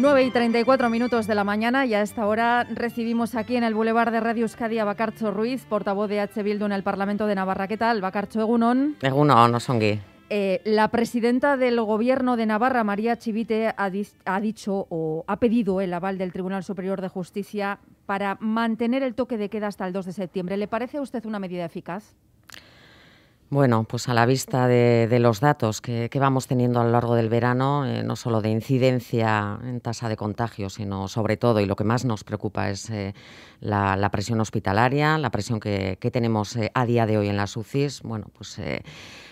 9 y 34 minutos de la mañana y a esta hora recibimos aquí en el Boulevard de Radio Euskadi a Bacarcho Ruiz, portavoz de H. Bildu en el Parlamento de Navarra. ¿Qué tal, Bacarcho Egunon? Egunon, son Eh, la presidenta del Gobierno de Navarra, María Chivite, dicho o ha pedido el aval del Tribunal Superior de Justicia para mantener el toque de queda hasta el 2 de septiembre. ¿Le parece a usted una medida eficaz? Bueno, pues a la vista de, los datos que, vamos teniendo a lo largo del verano, eh, no solo de incidencia en tasa de contagio, sino sobre todo, y lo que más nos preocupa es eh, la, presión hospitalaria, la presión que, tenemos eh, a día de hoy en las UCIs, bueno, pues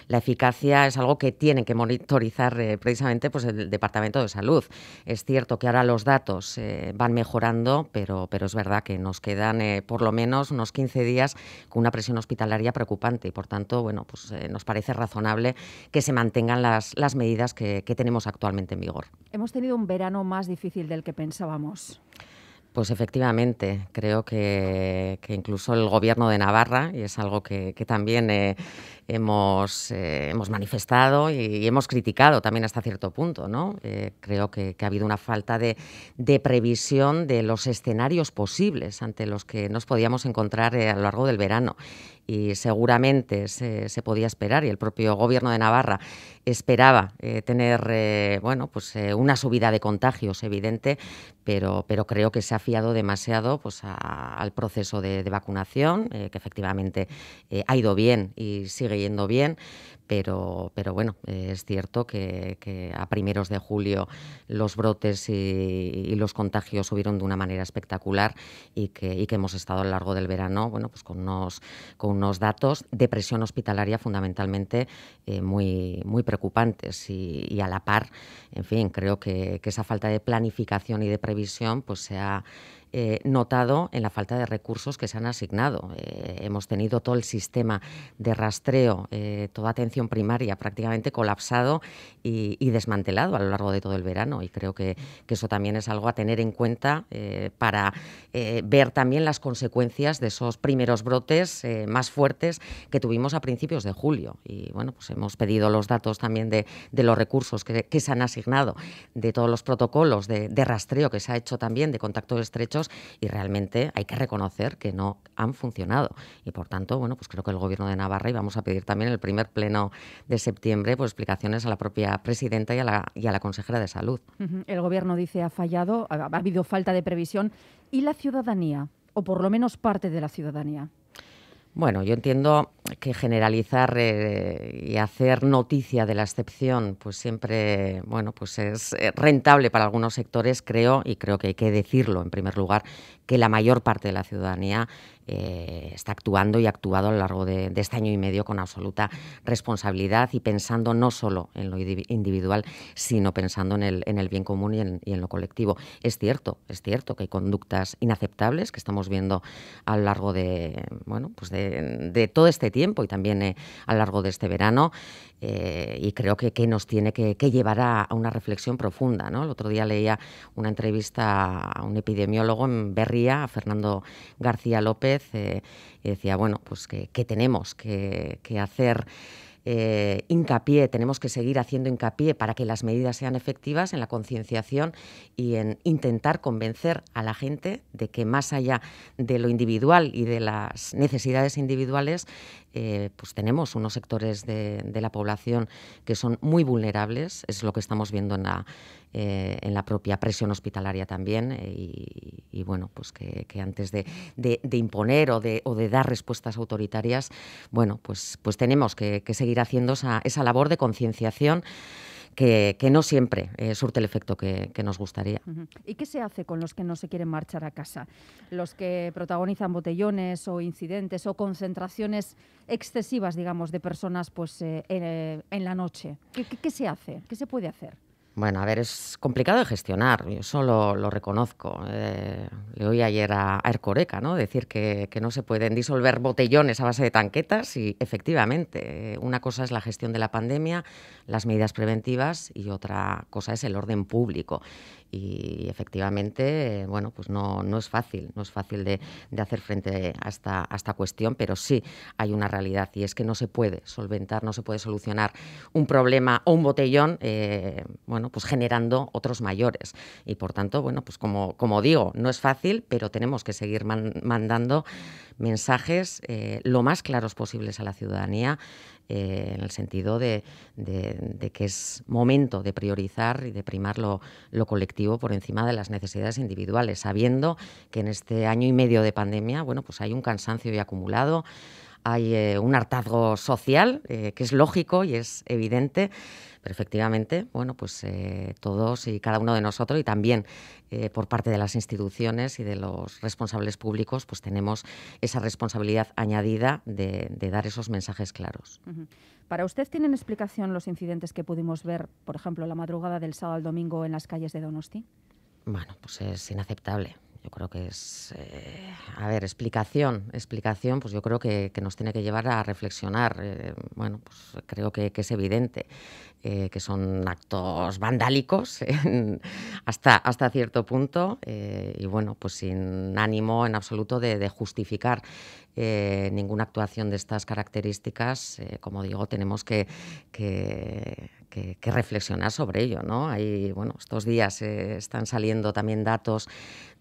la eficacia es algo que tiene que monitorizar eh, precisamente pues, el Departamento de Salud. Es cierto que ahora los datos eh, van mejorando, pero, pero es verdad que nos quedan eh, por lo menos unos 15 días con una presión hospitalaria preocupante y, por tanto, bueno, pues, nos parece razonable que se mantengan las, las medidas que, tenemos actualmente en vigor. Hemos tenido un verano más difícil del que pensábamos. Pues efectivamente, creo que, incluso el gobierno de Navarra, y es algo que, también hemos, eh, hemos manifestado y, hemos criticado también hasta cierto punto. ¿no? Eh, creo que, ha habido una falta de, previsión de los escenarios posibles ante los que nos podíamos encontrar eh, a lo largo del verano. Y seguramente se, podía esperar, y el propio gobierno de Navarra esperaba tener bueno, pues, una subida de contagios evidente, pero, pero creo que se ha fiado demasiado pues, al proceso de vacunación, que efectivamente ha ido bien y sigue yendo bien, pero, pero bueno, es cierto que, a primeros de julio los brotes y, los contagios subieron de una manera espectacular y que, que hemos estado a lo largo del verano bueno, pues con, unos, con unos datos de presión hospitalaria fundamentalmente eh, muy, muy preocupantes y, a la par, en fin, creo que, esa falta de planificación y de previsión pues se ha eh, notado en la falta de recursos que se han asignado. Eh, hemos tenido todo el sistema de rastreo, toda atención primaria prácticamente colapsado y, desmantelado a lo largo de todo el verano. Y creo que, eso también es algo a tener en cuenta eh, para eh, ver también las consecuencias de esos primeros brotes eh, más fuertes que tuvimos a principios de julio. Y bueno, pues hemos pedido los datos también de, los recursos que, se han asignado, de todos los protocolos de, de rastreo que se ha hecho también, de contactos estrechos, y realmente hay que reconocer que no han funcionado. Y por tanto, bueno, pues creo que el Gobierno de Navarra, y vamos a pedir también el primer pleno de septiembre por pues, explicaciones a la propia presidenta y a la, consejera de salud. El gobierno dice ha fallado, ha habido falta de previsión. ¿Y la ciudadanía? O por lo menos parte de la ciudadanía. Bueno, yo entiendo que generalizar eh, y hacer noticia de la excepción, pues siempre, bueno, pues es eh, rentable para algunos sectores, creo, y creo que hay que decirlo en primer lugar, que la mayor parte de la ciudadanía eh, está actuando y ha actuado a lo largo de, este año y medio con absoluta responsabilidad y pensando no solo en lo individual, sino pensando en el, en el bien común y en, lo colectivo. Es cierto, es cierto que hay conductas inaceptables que estamos viendo a lo largo de, bueno, pues de todo este tiempo y también eh, a lo largo de este verano. Eh, y creo que, que, nos tiene que, llevar a, una reflexión profunda. El otro día leía una entrevista a un epidemiólogo en Berría, a Fernando García López, eh, y decía, bueno, pues que, tenemos que hacer eh, hincapié, tenemos que seguir haciendo hincapié para que las medidas sean efectivas en la concienciación y en intentar convencer a la gente de que más allá de lo individual y de las necesidades individuales, eh, pues tenemos unos sectores de, de la población que son muy vulnerables, es lo que estamos viendo en la eh, en la propia presión hospitalaria también eh, y, bueno, pues que, antes de, imponer o de, o de dar respuestas autoritarias, bueno, pues, pues tenemos que, seguir haciendo esa, labor de concienciación. Que, no siempre eh, surte el efecto que, nos gustaría. ¿Y qué se hace con los que no se quieren marchar a casa? Los que protagonizan botellones o incidentes o concentraciones excesivas, digamos, de personas pues, en, la noche. qué se hace? ¿Qué se puede hacer? Bueno, a ver, es complicado de gestionar, yo lo reconozco. Eh, le oí ayer a, Ercoreca ¿no? decir que, no se pueden disolver botellones a base de tanquetas y efectivamente, una cosa es la gestión de la pandemia, las medidas preventivas y otra cosa es el orden público y efectivamente, eh, bueno, pues no, no es fácil, no es fácil de, hacer frente a esta, cuestión, pero sí hay una realidad y es que no se puede solventar, no se puede solucionar un problema o un botellón, eh, bueno, pues generando otros mayores. Y por tanto, bueno, pues como, como digo, no es fácil, pero tenemos que seguir mandando mensajes eh, lo más claros posibles a la ciudadanía eh, en el sentido de, que es momento de priorizar y de primar lo, lo, colectivo por encima de las necesidades individuales, sabiendo que en este año y medio de pandemia, bueno, pues hay un cansancio ya acumulado, hay eh, un hartazgo social, eh, que es lógico y es evidente. Pero efectivamente, bueno, pues eh, todos y cada uno de nosotros y también eh, por parte de las instituciones y de los responsables públicos, pues tenemos esa responsabilidad añadida de, dar esos mensajes claros. Para usted, ¿tienen explicación los incidentes que pudimos ver, por ejemplo, la madrugada del sábado al domingo en las calles de Donosti? Bueno, pues es inaceptable yo creo que es, eh, a ver, explicación, explicación, pues yo creo que, nos tiene que llevar a reflexionar. Eh, bueno, pues creo que, es evidente eh, que son actos vandálicos hasta, hasta cierto punto y bueno, pues sin ánimo en absoluto de, justificar ninguna actuación de estas características. como digo, tenemos que, reflexionar sobre ello, ¿no? Hay, bueno, estos días están saliendo también datos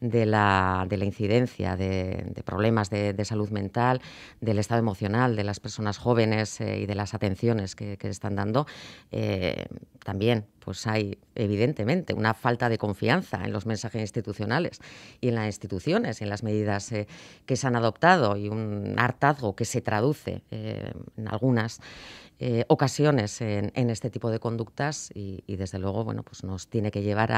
de la, incidencia de, problemas de, salud mental, del estado emocional de las personas jóvenes eh, y de las atenciones que, se están dando, eh, también pues hay evidentemente una falta de confianza en los mensajes institucionales y en las instituciones, y en las medidas eh, que se han adoptado y un hartazgo que se traduce en algunas ocasiones en, este tipo de conductas y, desde luego bueno, pues nos tiene que llevar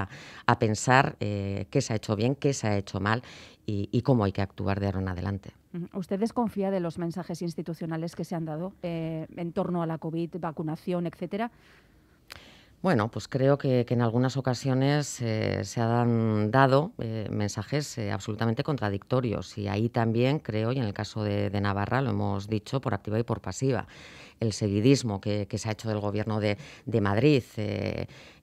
a, pensar que qué se ha hecho bien, que se ha hecho mal y, cómo hay que actuar de ahora en adelante. Mm, ¿Usted desconfía de los mensajes institucionales que se han dado eh, en torno a la COVID, vacunación, etcétera? Bueno, pues creo que, en algunas ocasiones eh, se han dado eh, mensajes absolutamente contradictorios y ahí también creo, y en el caso de, Navarra lo hemos dicho por activa y por pasiva, el seguidismo que, que se ha hecho del gobierno de Madrid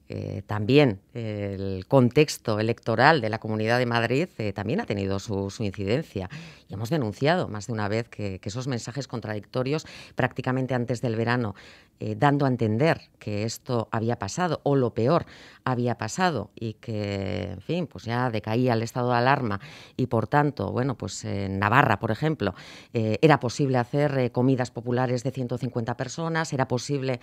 eh, también el contexto electoral de la Comunidad de Madrid eh, también ha tenido su, incidencia. Y hemos denunciado más de una vez que, esos mensajes contradictorios prácticamente antes del verano, eh, dando a entender que esto había pasado o lo peor había pasado y que, en fin, pues ya decaía el estado de alarma y por tanto, bueno, pues en Navarra, por ejemplo, era posible hacer comidas populares de 150 personas, era posible,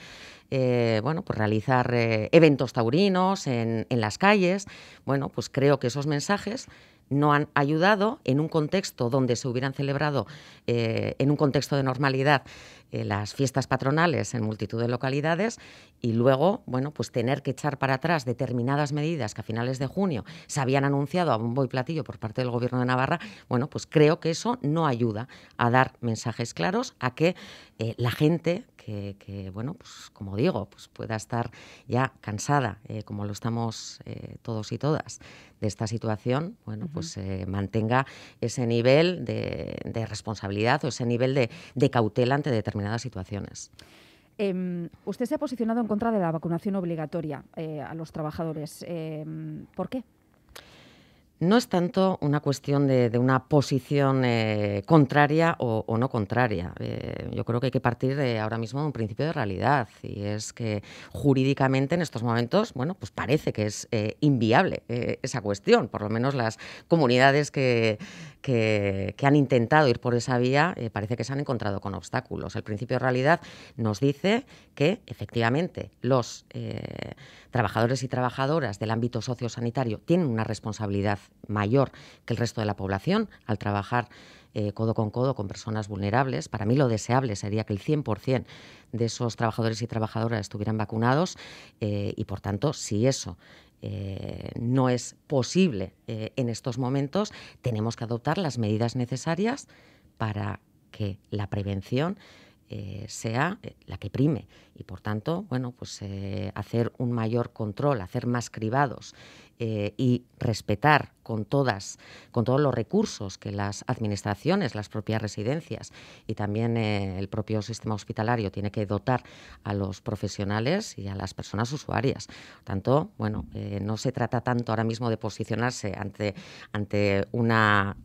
bueno, pues realizar eventos taurinos, en, las calles. Bueno, pues creo que esos mensajes no han ayudado en un contexto donde se hubieran celebrado, eh, en un contexto de normalidad, eh, las fiestas patronales en multitud de localidades y luego, bueno, pues tener que echar para atrás determinadas medidas que a finales de junio se habían anunciado a bombo y platillo por parte del Gobierno de Navarra, bueno, pues creo que eso no ayuda a dar mensajes claros a que eh, la gente que, bueno, pues como digo, pues pueda estar ya cansada, eh, como lo estamos todos y todas, de esta situación, bueno, pues mantenga ese nivel de, responsabilidad o ese nivel de, de cautela ante determinadas determinadas situaciones. Em, usted se ha posicionado en contra de la vacunación obligatoria eh, a los trabajadores. Em, ¿Por qué? no es tanto una cuestión de, una posición eh, contraria o, no contraria. Eh, yo creo que hay que partir de ahora mismo de un principio de realidad y es que jurídicamente en estos momentos, bueno, pues parece que es eh, inviable esa cuestión. Por lo menos las comunidades que, que han intentado ir por esa vía parece que se han encontrado con obstáculos. El principio de realidad nos dice que efectivamente los trabajadores y trabajadoras del ámbito sociosanitario tienen una responsabilidad mayor que el resto de la población al trabajar eh, codo con codo con personas vulnerables. Para mí lo deseable sería que el 100% de esos trabajadores y trabajadoras estuvieran vacunados eh, y, por tanto, si eso eh, no es posible en estos momentos, tenemos que adoptar las medidas necesarias para que la prevención eh, sea eh, la que prime y por tanto, bueno, pues eh, hacer un mayor control, hacer más cribados y respetar con todas, con todos los recursos que las administraciones, las propias residencias y también el propio sistema hospitalario tiene que dotar a los profesionales y a las personas usuarias. Por tanto, bueno, no se trata tanto ahora mismo de posicionarse ante, ante una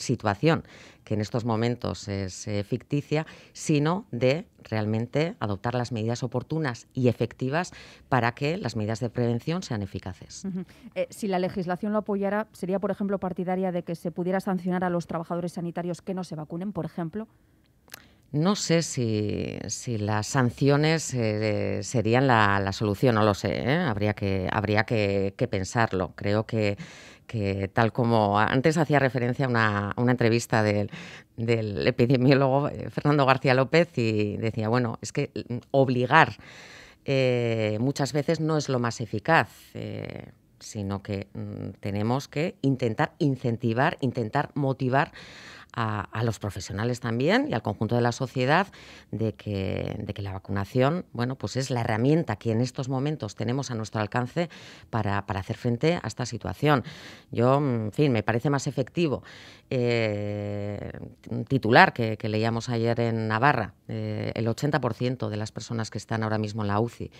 situación que en estos momentos es eh, ficticia, sino de realmente adoptar las medidas oportunas y efectivas para que las medidas de prevención sean eficaces. Eh, si la legislación lo apoyara, ¿sería, por ejemplo, partidaria de que se pudiera sancionar a los trabajadores sanitarios que no se vacunen, por ejemplo? No sé si, las sanciones eh, serían la, solución, no lo sé, habría, que, habría que, pensarlo. Creo que que tal como antes hacía referencia a una, una entrevista del, epidemiólogo eh, Fernando García López y decía, bueno, es que mm, obligar eh, muchas veces no es lo más eficaz. Eh, sino que mm, tenemos que intentar incentivar, intentar motivar a, los profesionales también y al conjunto de la sociedad de que, la vacunación bueno, pues es la herramienta que en estos momentos tenemos a nuestro alcance para, hacer frente a esta situación. Yo, en fin, me parece más efectivo eh, titular que, leíamos ayer en Navarra, eh, el 80% de las personas que están ahora mismo en la UCI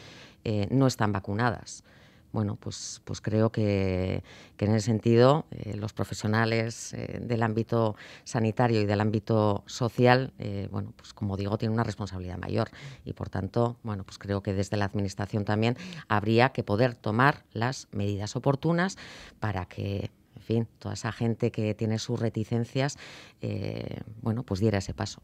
eh, no están vacunadas bueno, pues, pues creo que, en ese sentido eh, los profesionales eh, del ámbito sanitario y del ámbito social, eh, bueno, pues como digo, tienen una responsabilidad mayor y por tanto, bueno, pues creo que desde la Administración también habría que poder tomar las medidas oportunas para que, fin, toda esa gente que tiene sus reticencias, eh, bueno, pues diera ese paso.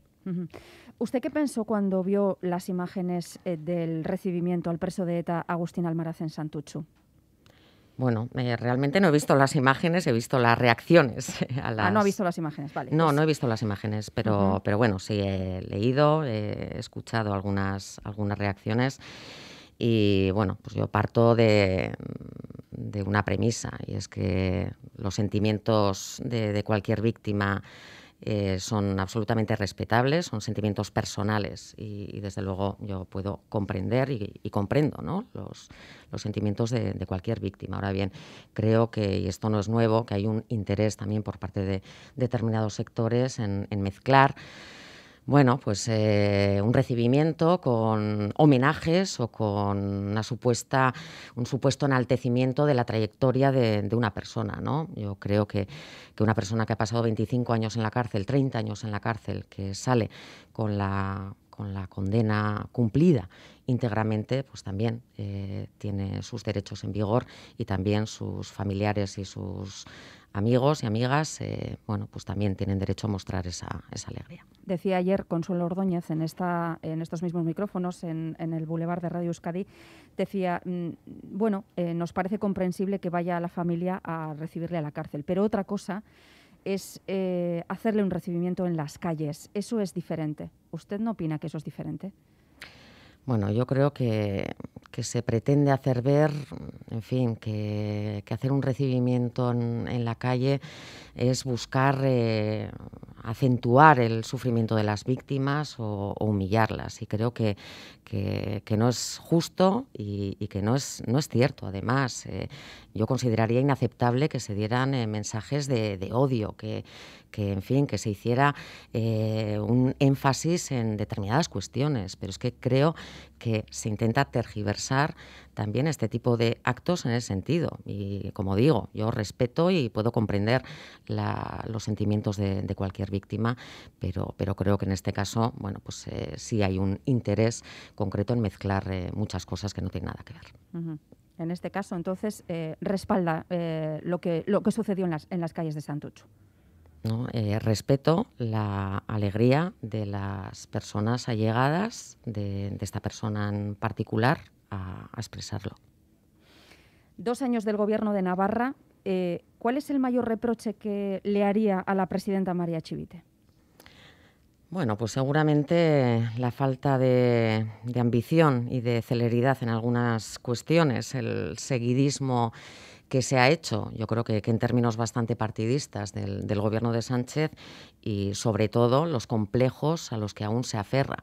¿Usted qué pensó cuando vio las imágenes eh, del recibimiento al preso de ETA Agustín Almaraz en Santuchu? Bueno, eh, realmente no he visto las imágenes, he visto las reacciones. A las... Ah, no ha visto las imágenes, vale. No, no he visto las imágenes, pero, pero bueno, sí he leído, he escuchado algunas, algunas reacciones. Y bueno, pues yo parto de, una premisa y es que los sentimientos de, cualquier víctima eh, son absolutamente respetables, son sentimientos personales y, desde luego yo puedo comprender y, comprendo los, los, sentimientos de, cualquier víctima. Ahora bien, creo que, y esto no es nuevo, que hay un interés también por parte de determinados sectores en mezclar bueno, pues eh, un recibimiento con homenajes o con una supuesta, un supuesto enaltecimiento de la trayectoria de, una persona. ¿no? Yo creo que, que, una persona que ha pasado 25 años en la cárcel, 30 años en la cárcel, que sale con la con la condena cumplida íntegramente, pues también eh, tiene sus derechos en vigor y también sus familiares y sus amigos y amigas, eh, bueno, pues también tienen derecho a mostrar esa, esa, alegría. Decía ayer Consuelo Ordóñez en, esta, en estos mismos micrófonos, en, el Boulevard de Radio Euskadi, decía, mm, bueno, eh, nos parece comprensible que vaya la familia a recibirle a la cárcel, pero otra cosa es eh, hacerle un recibimiento en las calles. Eso es diferente. ¿Usted no opina que eso es diferente? Bueno, yo creo que, se pretende hacer ver, en fin, que, hacer un recibimiento en, la calle es buscar eh, acentuar el sufrimiento de las víctimas o, humillarlas. Y creo que, que, no es justo y, que no es, no es, cierto. Además, eh, yo consideraría inaceptable que se dieran eh, mensajes de, odio, que, en fin, que se hiciera eh, un énfasis en determinadas cuestiones. Pero es que creo que se intenta tergiversar también este tipo de actos en ese sentido. Y como digo, yo respeto y puedo comprender los sentimientos de, cualquier víctima, pero, creo que en este caso, bueno, pues eh, sí hay un interés concreto en mezclar eh, muchas cosas que no tienen nada que ver. En este caso, entonces, eh, respalda lo, que, lo que sucedió en las, en las calles de Santucho. Eh, respeto la alegría de las personas allegadas, de, esta persona en particular, a, expresarlo. Dos años del gobierno de Navarra, eh, ¿cuál es el mayor reproche que le haría a la presidenta María Chivite? Bueno, pues seguramente la falta de ambición y de celeridad en algunas cuestiones, el seguidismo que se ha hecho, yo creo que, en términos bastante partidistas del, del gobierno de Sánchez y sobre todo los complejos a los que aún se aferra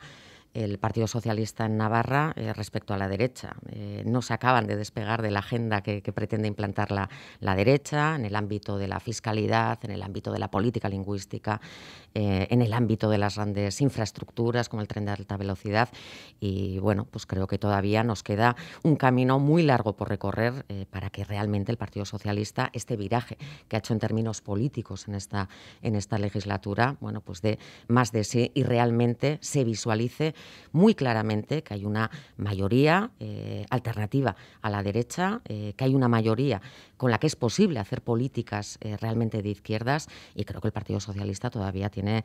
el Partido Socialista en Navarra eh, respecto a la derecha. Eh, no se acaban de despegar de la agenda que, pretende implantar la, derecha en el ámbito de la fiscalidad, en el ámbito de la política lingüística, eh, en el ámbito de las grandes infraestructuras como el tren de alta velocidad. Y bueno, pues creo que todavía nos queda un camino muy largo por recorrer para que realmente el Partido Socialista, este viraje que ha hecho en términos políticos en esta, en esta legislatura, bueno, pues dé más de sí y realmente se visualice muy claramente que hay una mayoría eh, alternativa a la derecha, eh, que hay una mayoría con la que es posible hacer políticas eh, realmente de izquierdas y creo que el Partido Socialista todavía tiene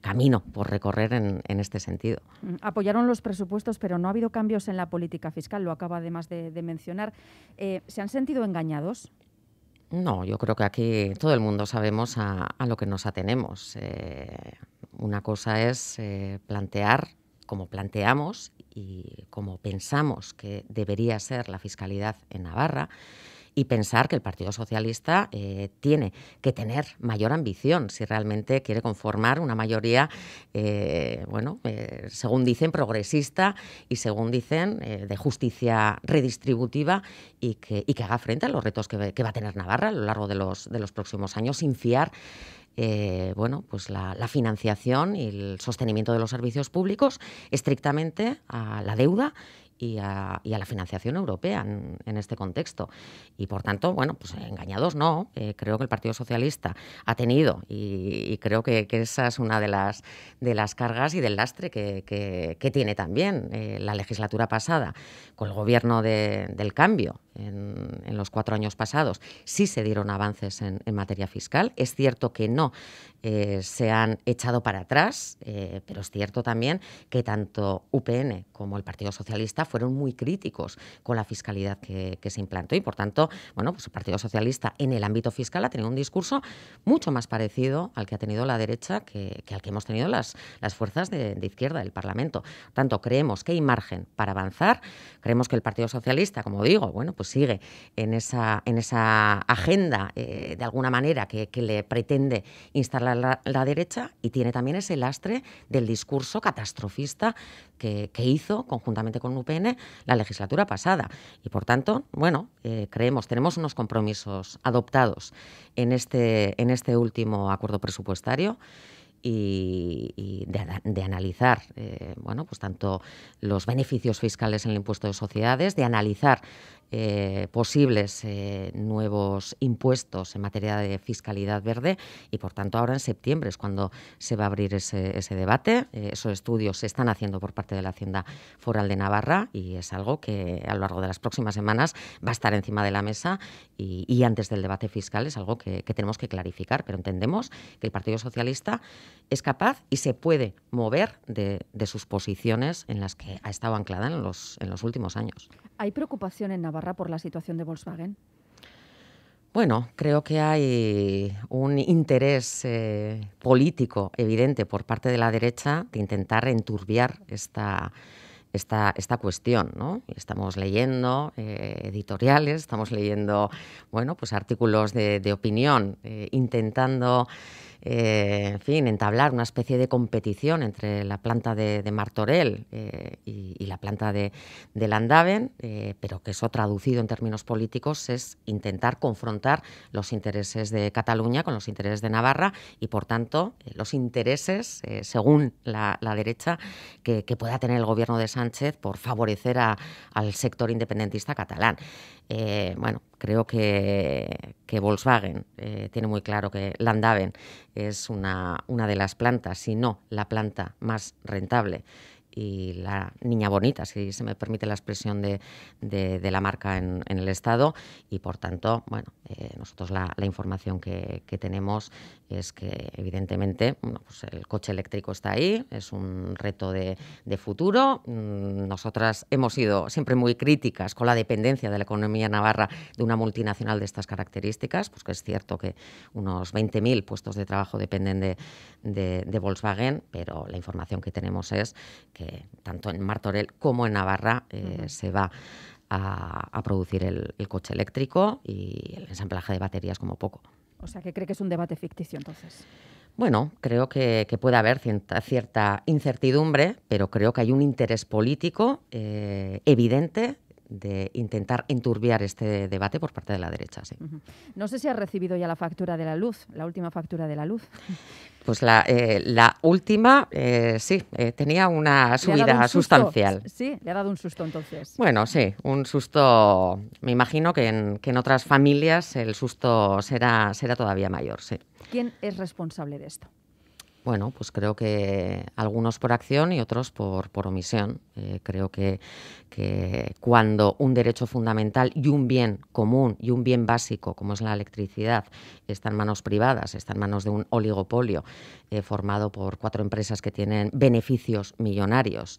camino por recorrer en, este sentido. Mm, apoyaron los presupuestos, pero no ha habido cambios en la política fiscal, lo acaba además de, mencionar. ¿Se han sentido engañados? No, yo creo que aquí todo el mundo sabemos a, lo que nos atenemos una cosa es eh, plantear como planteamos y como pensamos que debería ser la fiscalidad en Navarra y pensar que el Partido Socialista eh, tiene que tener mayor ambición si realmente quiere conformar una mayoría, eh, bueno, según dicen, progresista y según dicen, de justicia redistributiva y que, haga frente a los retos que, va a tener Navarra a lo largo de los, de los próximos años sin fiar eh, bueno, pues la, financiación y el sostenimiento de los servicios públicos estrictamente a la deuda y a, la financiación europea en, este contexto. Y por tanto, bueno, pues engañados no. Eh, creo que el Partido Socialista ha tenido y, creo que, esa es una de las, de las cargas y del lastre que, tiene también eh, la legislatura pasada con el gobierno del cambio en, los cuatro años pasados, sí se dieron avances en, materia fiscal. Es cierto que no eh, se han echado para atrás, eh, pero es cierto también que tanto UPN como el Partido Socialista fueron muy críticos con la fiscalidad que, se implantó y, por tanto, bueno, pues el Partido Socialista en el ámbito fiscal ha tenido un discurso mucho más parecido al que ha tenido la derecha que, al que hemos tenido las, las fuerzas de, de izquierda del Parlamento. tanto, creemos que hay margen para avanzar. Creemos que el Partido Socialista, como digo, bueno, pues pues, sigue en esa, en esa agenda, eh, de alguna manera, que, le pretende instalar la, derecha y tiene también ese lastre del discurso catastrofista que, hizo conjuntamente con UPN la legislatura pasada. Y por tanto, bueno, eh, creemos, tenemos unos compromisos adoptados en este, en este último acuerdo presupuestario y, de, analizar eh, bueno, pues tanto los beneficios fiscales en el impuesto de sociedades, de analizar eh, posibles eh, nuevos impuestos en materia de fiscalidad verde y por tanto ahora en septiembre es cuando se va a abrir ese, debate. Eh, esos estudios se están haciendo por parte de la Hacienda Foral de Navarra y es algo que a lo largo de las próximas semanas va a estar encima de la mesa y, antes del debate fiscal es algo que, tenemos que clarificar, pero entendemos que el Partido Socialista es capaz y se puede mover de, de sus posiciones en las que ha estado anclada en los, en los últimos años. Hay preocupación en Navarra por la situación de Volkswagen? Bueno, creo que hay un interés eh, político evidente por parte de la derecha de intentar enturbiar esta, esta, esta cuestión. Estamos leyendo eh, editoriales, estamos leyendo bueno, pues artículos de, opinión, eh, intentando eh, en fin, entablar una especie de competición entre la planta de, de Martorell eh, y, la planta de, de Landaven, eh, pero que eso traducido en términos políticos es intentar confrontar los intereses de Cataluña con los intereses de Navarra y, por tanto, los intereses, según la, derecha, que, pueda tener el gobierno de Sánchez por favorecer al sector independentista catalán. bueno, creo que, Volkswagen eh, tiene muy claro que Landaven es una, una de las plantas, si no la planta más rentable y la niña bonita, si se me permite la expresión de, la marca en, el Estado. Y por tanto, bueno, eh, nosotros la, información que, tenemos es que evidentemente pues el coche eléctrico está ahí, es un reto de, futuro. Mm, nosotras hemos sido siempre muy críticas con la dependencia de la economía navarra de una multinacional de estas características, pues que es cierto que unos 20.000 puestos de trabajo dependen de, de Volkswagen, pero la información que tenemos es que tanto en Martorell como en Navarra eh, se va a, producir el, coche eléctrico y el ensamblaje de baterías como poco. O sea, que cree que es un debate ficticio entonces. Bueno, creo que, puede haber cierta, incertidumbre, pero creo que hay un interés político eh, evidente de intentar enturbiar este debate por parte de la derecha. No sé si ha recibido ya la factura de la luz, la última factura de la luz. Pues la, eh, última, eh, sí, eh, tenía una subida sustancial. Sí, le ha dado un susto entonces. Bueno, sí, un susto. Me imagino que en, otras familias el susto será, será todavía mayor, sí. ¿Quién es responsable de esto? bueno, pues creo que algunos por acción y otros por, por omisión. Eh, creo que, que, cuando un derecho fundamental y un bien común y un bien básico, como es la electricidad, está en manos privadas, está en manos de un oligopolio eh, formado por cuatro empresas que tienen beneficios millonarios,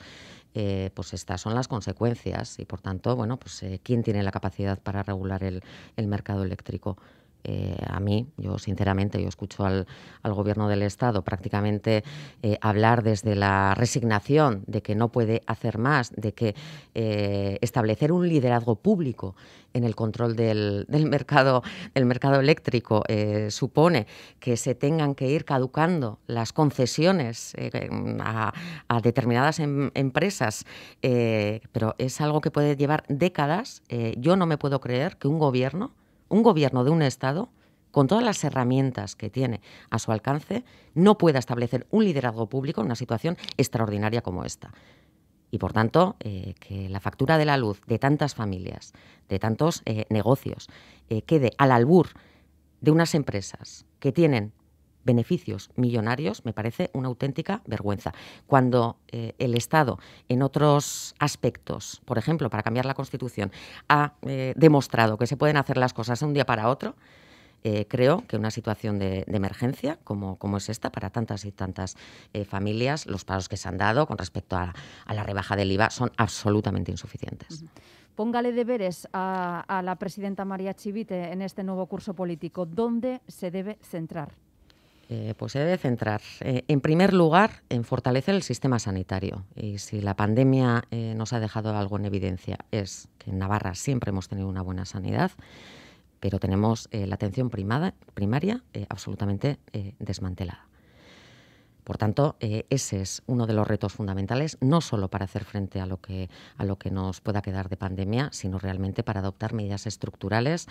eh, pues estas son las consecuencias y, por tanto, bueno, pues ¿quién tiene la capacidad para regular el mercado eléctrico? Eh, a mí, yo sinceramente, yo escucho al, gobierno del Estado prácticamente eh, hablar desde la resignación de que no puede hacer más, de que eh, establecer un liderazgo público en el control del, mercado, del mercado eléctrico supone que se tengan que ir caducando las concesiones a, determinadas em, empresas, pero es algo que puede llevar décadas. yo no me puedo creer que un gobierno un gobierno de un Estado, con todas las herramientas que tiene a su alcance, no pueda establecer un liderazgo público en una situación extraordinaria como esta. Y por tanto, eh, que la factura de la luz de tantas familias, de tantos eh, negocios, eh, quede al albur de unas empresas que tienen beneficios millonarios, me parece una auténtica vergüenza. Cuando eh, el Estado, en otros aspectos, por ejemplo, para cambiar la Constitución, ha eh, demostrado que se pueden hacer las cosas de un día para otro, eh, creo que una situación de, emergencia como, como, es esta para tantas y tantas familias, los pasos que se han dado con respecto a, la rebaja del IVA son absolutamente insuficientes. Póngale deberes a la presidenta María Chivite en este nuevo curso político. ¿Dónde se debe centrar? Eh, pues se debe centrar, eh, en primer lugar, en fortalecer el sistema sanitario. Y si la pandemia eh, nos ha dejado algo en evidencia, es que en Navarra siempre hemos tenido una buena sanidad, pero tenemos la atención primaria absolutamente desmantelada. Por tanto, ese es uno de los retos fundamentales, no solo para hacer frente a lo, que, a lo que nos pueda quedar de pandemia, sino realmente para adoptar medidas estructurales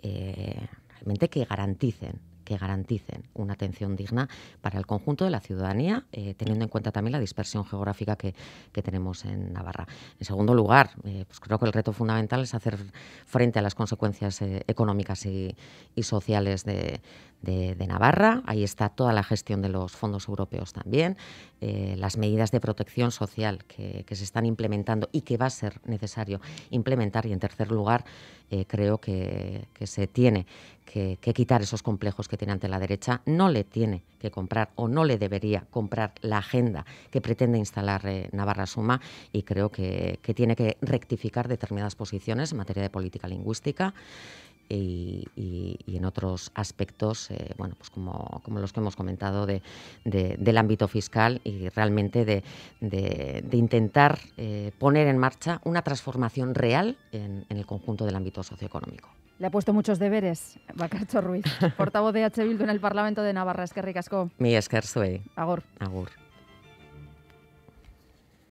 realmente que garanticen que garanticen una atención digna para el conjunto de la ciudadanía, eh, teniendo en cuenta también la dispersión geográfica que, tenemos en Navarra. En segundo lugar, eh, pues creo que el reto fundamental es hacer frente a las consecuencias eh, económicas y, sociales de, Navarra. Ahí está toda la gestión de los fondos europeos también, las medidas de protección social que, se están implementando y que va a ser necesario implementar. Y en tercer lugar, eh, creo que, se tiene que, quitar esos complejos que tiene ante la derecha. No le tiene que comprar o no le debería comprar la agenda que pretende instalar eh, Navarra Suma y creo que, que tiene que rectificar determinadas posiciones en materia de política lingüística y, en otros aspectos, eh, bueno, pues como, los que hemos comentado del ámbito fiscal y realmente de, intentar eh, poner en marcha una transformación real en, el conjunto del ámbito socioeconómico. Le ha puesto muchos deberes, Bacarcho Ruiz, portavoz de H. Bildu en el Parlamento de Navarra. Es que Mi esker Agur. Agur.